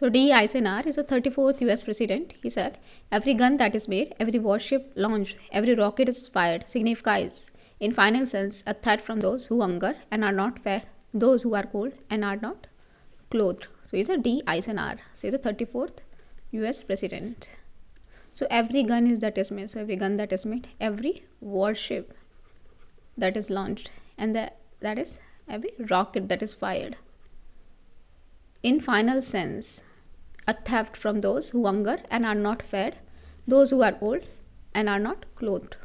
So D. Eisenhower is the 34th US president. He said, Every gun that is made, every warship launched, every rocket is fired signifies, in final sense, a threat from those who hunger and are not fed, those who are cold and are not clothed. So he's a D. Eisenhower. So he's the 34th US president. So every gun is that is made. So every gun that is made, every warship that is launched, and the, that is every rocket that is fired. In final sense, a theft from those who hunger and are not fed, those who are old and are not clothed.